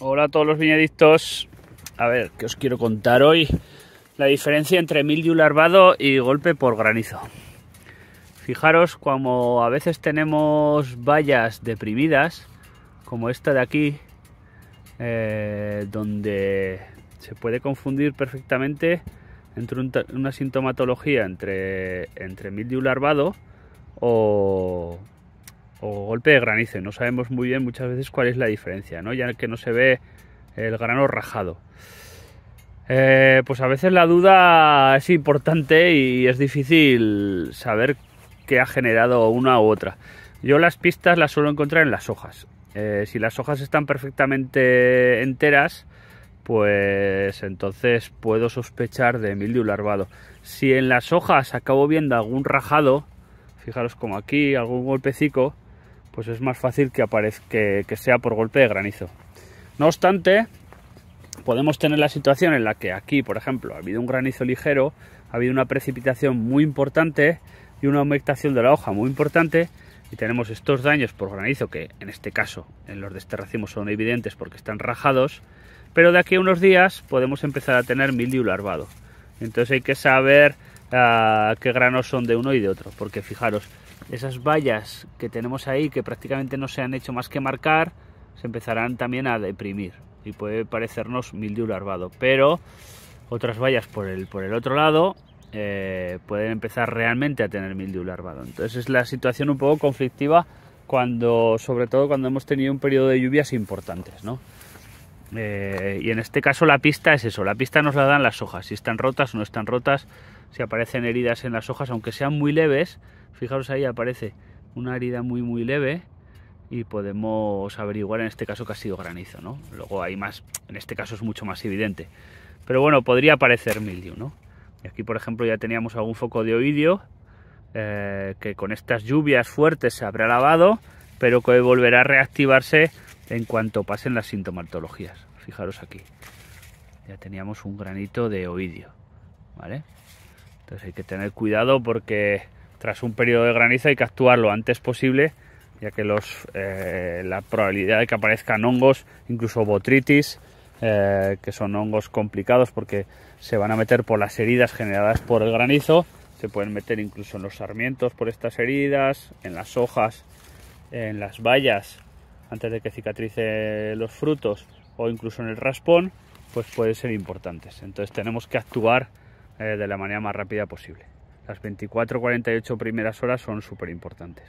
Hola a todos los viñedictos. A ver, ¿qué os quiero contar hoy? La diferencia entre mildiu larvado y golpe por granizo. Fijaros como a veces tenemos vallas deprimidas, como esta de aquí, eh, donde se puede confundir perfectamente entre una sintomatología entre, entre mildiu larvado o, o golpe de granizo. No sabemos muy bien muchas veces cuál es la diferencia, ¿no? ya que no se ve el grano rajado. Eh, pues a veces la duda es importante y es difícil saber qué ha generado una u otra. Yo las pistas las suelo encontrar en las hojas. Eh, si las hojas están perfectamente enteras, pues entonces puedo sospechar de mildiu larvado. Si en las hojas acabo viendo algún rajado, fijaros como aquí, algún golpecico, pues es más fácil que, que, que sea por golpe de granizo. No obstante, podemos tener la situación en la que aquí, por ejemplo, ha habido un granizo ligero, ha habido una precipitación muy importante y una humectación de la hoja muy importante y tenemos estos daños por granizo que en este caso en los desterracimos son evidentes porque están rajados, pero de aquí a unos días podemos empezar a tener mildiu larvado. Entonces hay que saber qué granos son de uno y de otro. Porque fijaros, esas vallas que tenemos ahí, que prácticamente no se han hecho más que marcar, se empezarán también a deprimir. Y puede parecernos mildiu larvado. Pero otras vallas por el, por el otro lado eh, pueden empezar realmente a tener mildiu larvado. Entonces es la situación un poco conflictiva cuando, sobre todo cuando hemos tenido un periodo de lluvias importantes, ¿no? Eh, y en este caso la pista es eso, la pista nos la dan las hojas, si están rotas o no están rotas, si aparecen heridas en las hojas, aunque sean muy leves, fijaros ahí aparece una herida muy muy leve y podemos averiguar en este caso que ha sido granizo, ¿no? Luego hay más, en este caso es mucho más evidente. Pero bueno, podría aparecer mildew, ¿no? Y aquí, por ejemplo, ya teníamos algún foco de oídio eh, que con estas lluvias fuertes se habrá lavado, pero que volverá a reactivarse en cuanto pasen las sintomatologías. Fijaros aquí. Ya teníamos un granito de oídio, ¿vale? Entonces hay que tener cuidado porque tras un periodo de granizo hay que actuar lo antes posible, ya que eh, la probabilidad de que aparezcan hongos, incluso botritis, eh, que son hongos complicados porque se van a meter por las heridas generadas por el granizo, se pueden meter incluso en los sarmientos por estas heridas, en las hojas, en las bayas, antes de que cicatrice los frutos, o incluso en el raspón, pues pueden ser importantes. Entonces tenemos que actuar eh, de la manera más rápida posible. Las 24-48 primeras horas son súper importantes.